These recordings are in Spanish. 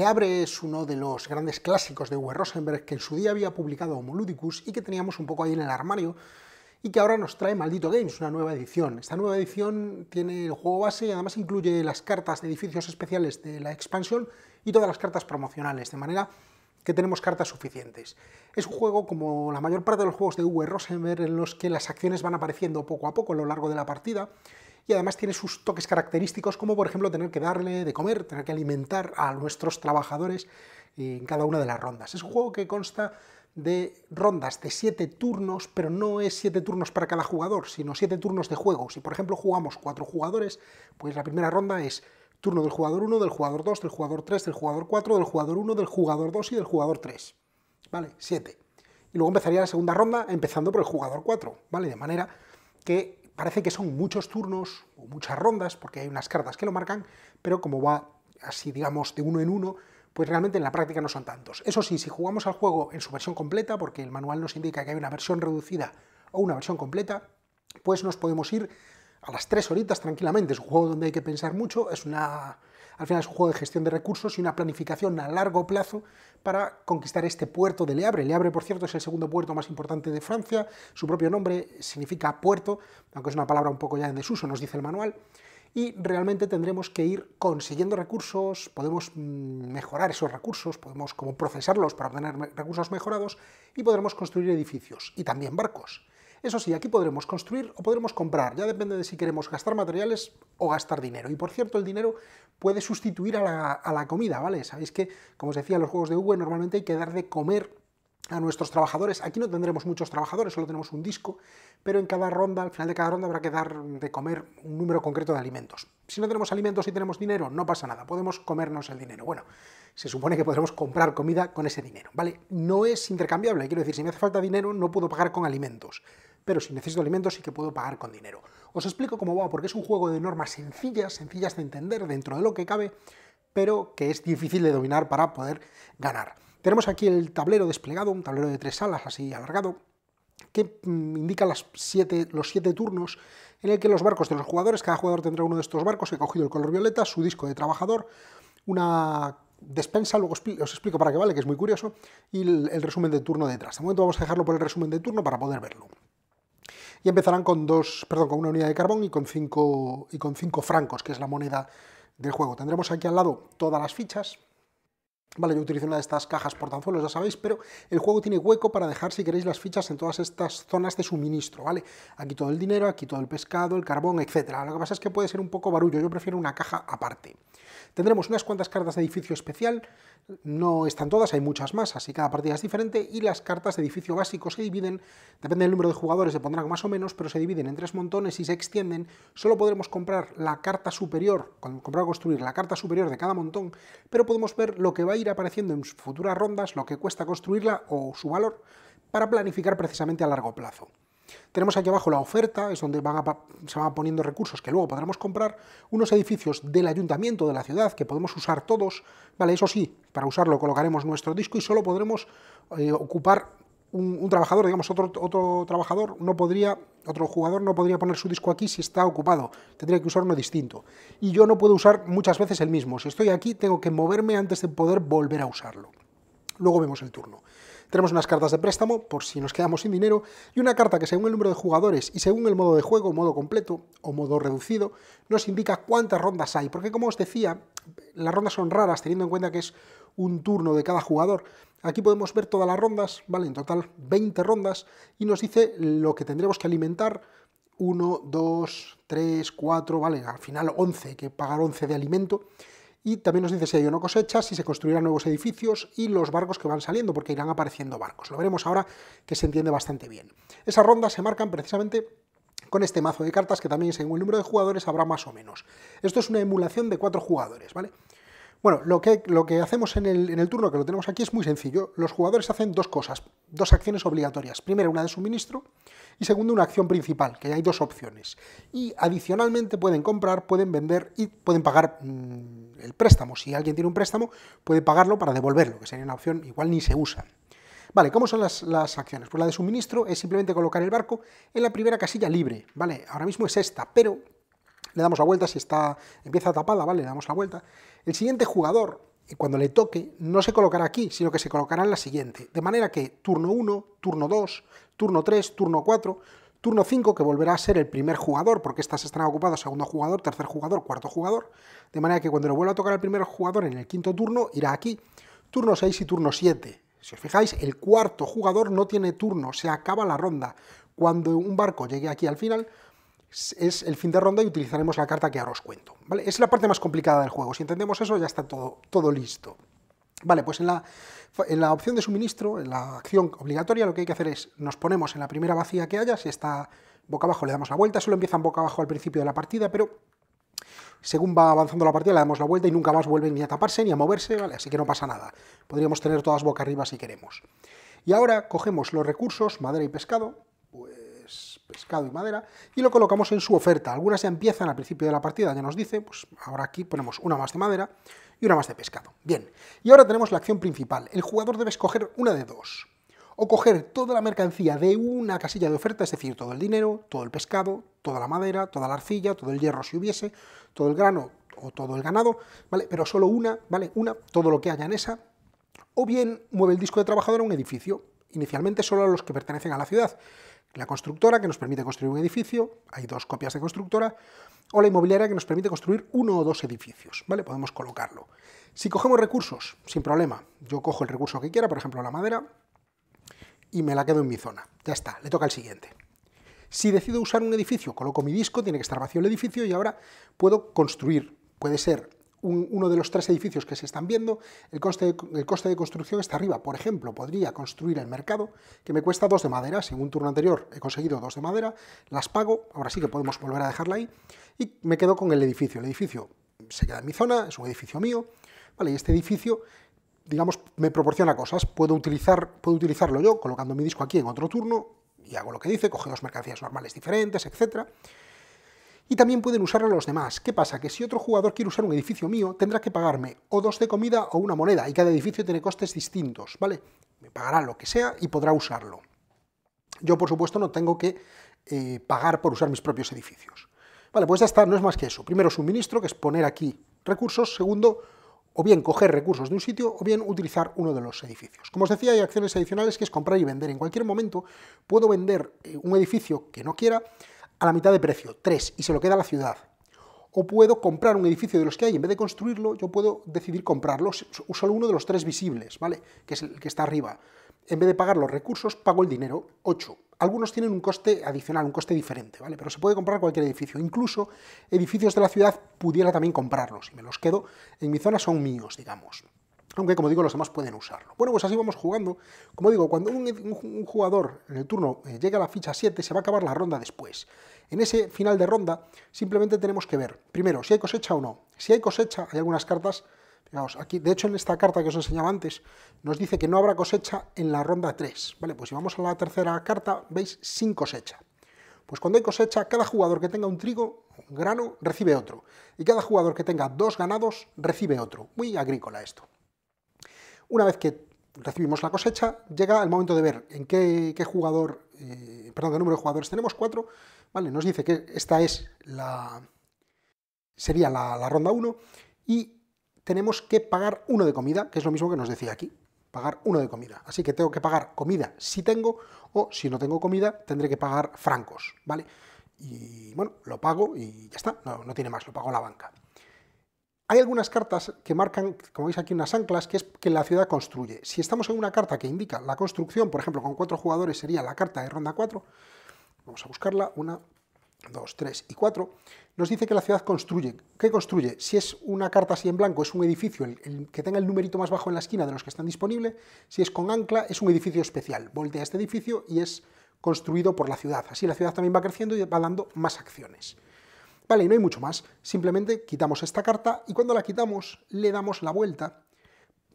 Le Abre es uno de los grandes clásicos de Uwe Rosenberg que en su día había publicado Homoludicus y que teníamos un poco ahí en el armario y que ahora nos trae Maldito Games, una nueva edición. Esta nueva edición tiene el juego base y además incluye las cartas de edificios especiales de la expansión y todas las cartas promocionales, de manera que tenemos cartas suficientes. Es un juego como la mayor parte de los juegos de Uwe Rosenberg en los que las acciones van apareciendo poco a poco a lo largo de la partida y además tiene sus toques característicos, como por ejemplo tener que darle de comer, tener que alimentar a nuestros trabajadores eh, en cada una de las rondas. Es un juego que consta de rondas de 7 turnos, pero no es 7 turnos para cada jugador, sino 7 turnos de juego. Si por ejemplo jugamos 4 jugadores, pues la primera ronda es turno del jugador 1, del jugador 2, del jugador 3, del jugador 4, del jugador 1, del jugador 2 y del jugador 3. ¿Vale? 7. Y luego empezaría la segunda ronda empezando por el jugador 4, ¿vale? De manera que Parece que son muchos turnos o muchas rondas, porque hay unas cartas que lo marcan, pero como va así, digamos, de uno en uno, pues realmente en la práctica no son tantos. Eso sí, si jugamos al juego en su versión completa, porque el manual nos indica que hay una versión reducida o una versión completa, pues nos podemos ir a las tres horitas tranquilamente. Es un juego donde hay que pensar mucho, es una al final es un juego de gestión de recursos y una planificación a largo plazo para conquistar este puerto de Le Havre. Le Havre, por cierto, es el segundo puerto más importante de Francia. Su propio nombre significa puerto, aunque es una palabra un poco ya en desuso, nos dice el manual. Y realmente tendremos que ir consiguiendo recursos, podemos mm, mejorar esos recursos, podemos como procesarlos para obtener recursos mejorados y podremos construir edificios y también barcos. Eso sí, aquí podremos construir o podremos comprar, ya depende de si queremos gastar materiales o gastar dinero. Y por cierto, el dinero puede sustituir a la, a comida, ¿vale? Sabéis que, como os decía, en los juegos de Uwe normalmente hay que dar de comer a nuestros trabajadores. Aquí no tendremos muchos trabajadores, solo tenemos un disco, pero en cada ronda, al final de cada ronda, habrá que dar de comer un número concreto de alimentos. Si no tenemos alimentos y tenemos dinero, no pasa nada, podemos comernos el dinero. Bueno, se supone que podremos comprar comida con ese dinero, ¿vale? No es intercambiable, quiero decir, si me hace falta dinero, no puedo pagar con alimentos, pero si necesito alimentos sí que puedo pagar con dinero. Os explico cómo va, porque es un juego de normas sencillas, sencillas de entender dentro de lo que cabe, pero que es difícil de dominar para poder ganar. Tenemos aquí el tablero desplegado, un tablero de tres alas así alargado, que mm, indica los siete turnos en el que los barcos de los jugadores, cada jugador tendrá uno de estos barcos, he cogido el color violeta, su disco de trabajador, una despensa, luego os explico para qué vale, que es muy curioso, y el, resumen de turno detrás. De momento vamos a dejarlo por el resumen de turno para poder verlo. Y empezarán con dos, perdón, con una unidad de carbón y con cinco francos, que es la moneda del juego. Tendremos aquí al lado todas las fichas, Vale, yo utilizo una de estas cajas portanzuelos, ya sabéis, pero el juego tiene hueco para dejar, si queréis, las fichas en todas estas zonas de suministro, ¿vale? Aquí todo el dinero, aquí todo el pescado, el carbón, etc. Lo que pasa es que puede ser un poco barullo, yo prefiero una caja aparte. Tendremos unas cuantas cartas de edificio especial, no están todas, hay muchas más, así cada partida es diferente y las cartas de edificio básico se dividen, depende del número de jugadores, se pondrán más o menos, pero se dividen en tres montones y se extienden. Solo podremos comprar la carta superior, comprar construir la carta superior de cada montón, pero podemos ver lo que va a ir apareciendo en futuras rondas, lo que cuesta construirla o su valor, para planificar precisamente a largo plazo. Tenemos aquí abajo la oferta, es donde se van poniendo recursos que luego podremos comprar, unos edificios del ayuntamiento de la ciudad que podemos usar todos, ¿vale? Eso sí, para usarlo colocaremos nuestro disco y solo podremos eh, ocupar un, trabajador, digamos, otro, otro trabajador no podría, otro jugador no podría poner su disco aquí si está ocupado, tendría que usar uno distinto. Y yo no puedo usar muchas veces el mismo, si estoy aquí tengo que moverme antes de poder volver a usarlo. Luego vemos el turno. Tenemos unas cartas de préstamo por si nos quedamos sin dinero y una carta que según el número de jugadores y según el modo de juego, modo completo o modo reducido, nos indica cuántas rondas hay, porque como os decía, las rondas son raras teniendo en cuenta que es un turno de cada jugador. Aquí podemos ver todas las rondas, ¿vale? En total 20 rondas y nos dice lo que tendremos que alimentar 1, 2, 3, 4, ¿vale? Al final 11, que pagar 11 de alimento y también nos dice si hay o no cosechas, si se construirán nuevos edificios y los barcos que van saliendo, porque irán apareciendo barcos. Lo veremos ahora que se entiende bastante bien. Esas rondas se marcan precisamente con este mazo de cartas que también según el número de jugadores habrá más o menos. Esto es una emulación de cuatro jugadores, ¿vale? Bueno, lo que, lo que hacemos en el, turno que lo tenemos aquí es muy sencillo. Los jugadores hacen dos cosas, dos acciones obligatorias. Primero, una de suministro y segundo, una acción principal, que hay dos opciones. Y adicionalmente pueden comprar, pueden vender y pueden pagar mm, el préstamo. Si alguien tiene un préstamo, puede pagarlo para devolverlo, que sería una opción igual ni se usa. Vale, ¿cómo son las, las, acciones? Pues la de suministro es simplemente colocar el barco en la primera casilla libre, ¿vale? Ahora mismo es esta, pero le damos la vuelta, si está, empieza tapada, ¿vale? Le damos la vuelta. El siguiente jugador, cuando le toque, no se colocará aquí, sino que se colocará en la siguiente. De manera que turno 1, turno 2, turno 3, turno 4, turno 5, que volverá a ser el primer jugador, porque estas están ocupados segundo jugador, tercer jugador, cuarto jugador. De manera que cuando le vuelva a tocar al primer jugador en el quinto turno, irá aquí. Turno 6 y turno 7. Si os fijáis, el cuarto jugador no tiene turno, se acaba la ronda. Cuando un barco llegue aquí al final, es el fin de ronda y utilizaremos la carta que ahora os cuento. ¿vale? Es la parte más complicada del juego. Si entendemos eso, ya está todo, todo listo. Vale, pues en la, en la, opción de suministro, en la acción obligatoria, lo que hay que hacer es, nos ponemos en la primera vacía que haya, si está boca abajo le damos la vuelta, solo empiezan boca abajo al principio de la partida, pero según va avanzando la partida le damos la vuelta y nunca más vuelven ni a taparse ni a moverse, ¿vale? así que no pasa nada. Podríamos tener todas boca arriba si queremos. Y ahora cogemos los recursos, madera y pescado, pues, pues, pescado y madera, y lo colocamos en su oferta. Algunas ya empiezan al principio de la partida, ya nos dice, pues ahora aquí ponemos una más de madera y una más de pescado. Bien, y ahora tenemos la acción principal. El jugador debe escoger una de dos. O coger toda la mercancía de una casilla de oferta, es decir, todo el dinero, todo el pescado, toda la madera, toda la arcilla, todo el hierro si hubiese, todo el grano o todo el ganado, ¿vale? Pero solo una, ¿vale? Una, todo lo que haya en esa. O bien mueve el disco de trabajador a un edificio, inicialmente solo a los que pertenecen a la ciudad. La constructora, que nos permite construir un edificio, hay dos copias de constructora, o la inmobiliaria, que nos permite construir uno o dos edificios, ¿vale? Podemos colocarlo. Si cogemos recursos, sin problema, yo cojo el recurso que quiera, por ejemplo la madera, y me la quedo en mi zona. Ya está, le toca al siguiente. Si decido usar un edificio, coloco mi disco, tiene que estar vacío el edificio y ahora puedo construir. Puede ser uno de los tres edificios que se están viendo, el coste, de, el coste de construcción está arriba. Por ejemplo, podría construir el mercado, que me cuesta dos de madera. Si en un turno anterior he conseguido dos de madera, las pago, ahora sí que podemos volver a dejarla ahí, y me quedo con el edificio. El edificio se queda en mi zona, es un edificio mío, ¿vale? Y este edificio digamos, me proporciona cosas. Puedo, utilizar, puedo utilizarlo yo colocando mi disco aquí en otro turno y hago lo que dice, coge dos mercancías normales diferentes, etcétera y también pueden usarlo los demás. ¿Qué pasa? Que si otro jugador quiere usar un edificio mío, tendrá que pagarme o dos de comida o una moneda, y cada edificio tiene costes distintos, ¿vale? Me pagará lo que sea y podrá usarlo. Yo, por supuesto, no tengo que eh, pagar por usar mis propios edificios. Vale, pues ya está, no es más que eso. Primero, suministro, que es poner aquí recursos. Segundo, o bien coger recursos de un sitio o bien utilizar uno de los edificios. Como os decía, hay acciones adicionales que es comprar y vender. En cualquier momento puedo vender eh, un edificio que no quiera a la mitad de precio, tres, y se lo queda a la ciudad. O puedo comprar un edificio de los que hay, en vez de construirlo, yo puedo decidir comprarlo, solo uno de los tres visibles, ¿vale? Que es el que está arriba. En vez de pagar los recursos, pago el dinero, ocho, Algunos tienen un coste adicional, un coste diferente, ¿vale? Pero se puede comprar cualquier edificio. Incluso edificios de la ciudad pudiera también comprarlos y me los quedo en mi zona, son míos, digamos. Aunque, como digo, los demás pueden usarlo. Bueno, pues así vamos jugando. Como digo, cuando un, jugador en el turno eh, llega a la ficha 7, se va a acabar la ronda después. En ese final de ronda, simplemente tenemos que ver, primero, si hay cosecha o no. Si hay cosecha, hay algunas cartas Fijaos, aquí, de hecho en esta carta que os enseñaba antes, nos dice que no habrá cosecha en la ronda 3. Vale, pues si vamos a la tercera carta, veis, sin cosecha. Pues cuando hay cosecha, cada jugador que tenga un trigo, un grano, recibe otro. Y cada jugador que tenga dos ganados, recibe otro. Muy agrícola esto. Una vez que recibimos la cosecha, llega el momento de ver en qué, jugador, eh, perdón, qué número de jugadores tenemos, cuatro, ¿vale? Nos dice que esta es la, sería la, ronda 1 y tenemos que pagar uno de comida, que es lo mismo que nos decía aquí, pagar uno de comida. Así que tengo que pagar comida si tengo o si no tengo comida tendré que pagar francos, ¿vale? Y bueno, lo pago y ya está, no, no tiene más, lo pago la banca. Hay algunas cartas que marcan, como veis aquí, unas anclas, que es que la ciudad construye. Si estamos en una carta que indica la construcción, por ejemplo, con cuatro jugadores sería la carta de ronda 4, vamos a buscarla, una, dos, tres y cuatro, nos dice que la ciudad construye. ¿Qué construye? Si es una carta así en blanco, es un edificio el, que tenga el numerito más bajo en la esquina de los que están disponibles. Si es con ancla, es un edificio especial. Voltea este edificio y es construido por la ciudad. Así la ciudad también va creciendo y va dando más acciones. Vale, y no hay mucho más. Simplemente quitamos esta carta y cuando la quitamos le damos la vuelta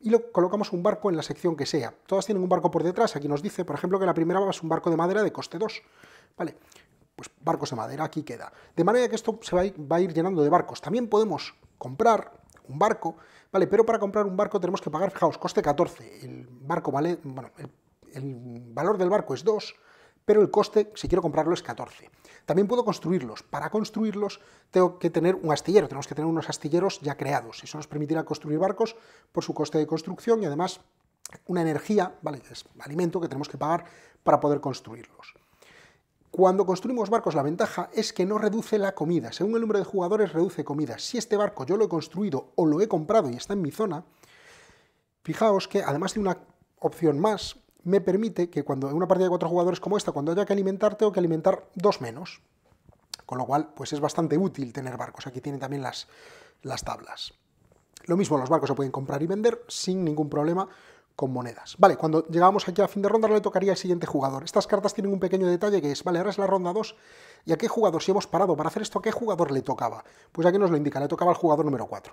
y lo, colocamos un barco en la sección que sea. Todas tienen un barco por detrás. Aquí nos dice, por ejemplo, que la primera va a ser un barco de madera de coste 2. Vale, pues barcos de madera, aquí queda. De manera que esto se va a ir, llenando de barcos. También podemos comprar un barco, ¿vale? Pero para comprar un barco tenemos que pagar, fijaos, coste 14. El barco vale, bueno, el valor del barco es 2, pero el coste, si quiero comprarlo, es 14. También puedo construirlos. Para construirlos tengo que tener un astillero, tenemos que tener unos astilleros ya creados. Eso nos permitirá construir barcos por su coste de construcción y además una energía, ¿vale? es alimento que tenemos que pagar para poder construirlos. Cuando construimos barcos, la ventaja es que no reduce la comida. Según el número de jugadores, reduce comida. Si este barco yo lo he construido o lo he comprado y está en mi zona, fijaos que además de una opción más, me permite que cuando en una partida de cuatro jugadores como esta, cuando haya que alimentar, tengo que alimentar dos menos. Con lo cual, pues es bastante útil tener barcos. Aquí tienen también las, las tablas. Lo mismo, los barcos se pueden comprar y vender sin ningún problema con monedas. Vale, cuando llegamos aquí a fin de ronda le tocaría al siguiente jugador. Estas cartas tienen un pequeño detalle que es, vale, ahora es la ronda 2 y a qué jugador, si hemos parado para hacer esto, ¿a qué jugador le tocaba? Pues aquí nos lo indica, le tocaba al jugador número 4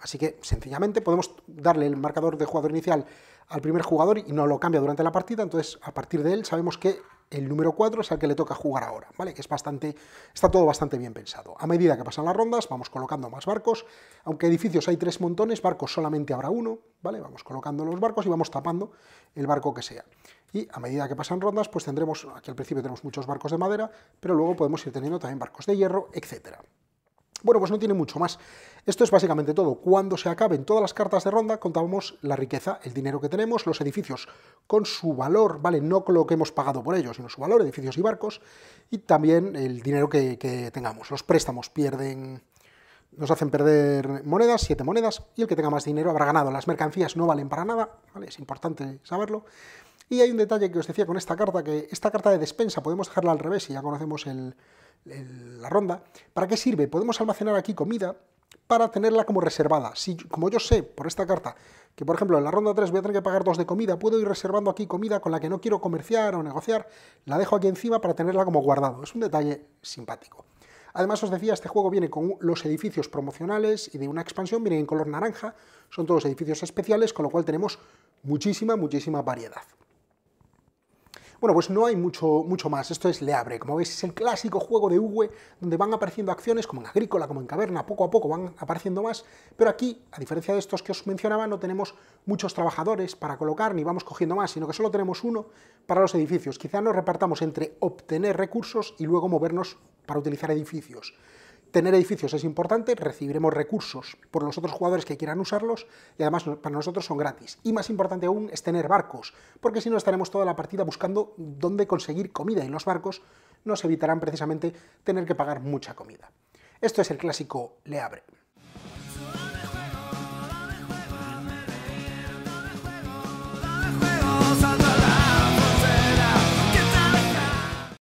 así que sencillamente podemos darle el marcador de jugador inicial al primer jugador y no lo cambia durante la partida, entonces a partir de él sabemos que el número 4 es el que le toca jugar ahora, ¿vale? Que es bastante, está todo bastante bien pensado. A medida que pasan las rondas, vamos colocando más barcos, aunque edificios hay tres montones, barcos solamente habrá uno, ¿vale? Vamos colocando los barcos y vamos tapando el barco que sea. Y a medida que pasan rondas, pues tendremos, aquí al principio tenemos muchos barcos de madera, pero luego podemos ir teniendo también barcos de hierro, etcétera. Bueno, pues no tiene mucho más. Esto es básicamente todo. Cuando se acaben todas las cartas de ronda, contamos la riqueza, el dinero que tenemos, los edificios con su valor, ¿vale? No lo que hemos pagado por ellos, sino su valor, edificios y barcos, y también el dinero que, tengamos. Los préstamos pierden nos hacen perder monedas, siete monedas, y el que tenga más dinero habrá ganado. Las mercancías no valen para nada, ¿vale? es importante saberlo. Y hay un detalle que os decía con esta carta, que esta carta de despensa podemos dejarla al revés y ya conocemos el, la ronda. ¿Para qué sirve? Podemos almacenar aquí comida para tenerla como reservada. Si, como yo sé por esta carta que, por ejemplo, en la ronda 3 voy a tener que pagar 2 de comida, puedo ir reservando aquí comida con la que no quiero comerciar o negociar, la dejo aquí encima para tenerla como guardado. Es un detalle simpático. Además, os decía, este juego viene con los edificios promocionales y de una expansión, vienen en color naranja, son todos edificios especiales, con lo cual tenemos muchísima, muchísima variedad. Bueno, pues no hay mucho, mucho más. Esto es Leabre, Como veis, es el clásico juego de Uwe, donde van apareciendo acciones como en Agrícola, como en Caverna, poco a poco van apareciendo más, pero aquí, a diferencia de estos que os mencionaba, no tenemos muchos trabajadores para colocar, ni vamos cogiendo más, sino que solo tenemos uno para los edificios. Quizá nos repartamos entre obtener recursos y luego movernos para utilizar edificios tener edificios es importante, recibiremos recursos por los otros jugadores que quieran usarlos y además para nosotros son gratis. Y más importante aún es tener barcos, porque si no estaremos toda la partida buscando dónde conseguir comida y los barcos nos evitarán precisamente tener que pagar mucha comida. Esto es el clásico Le Abre.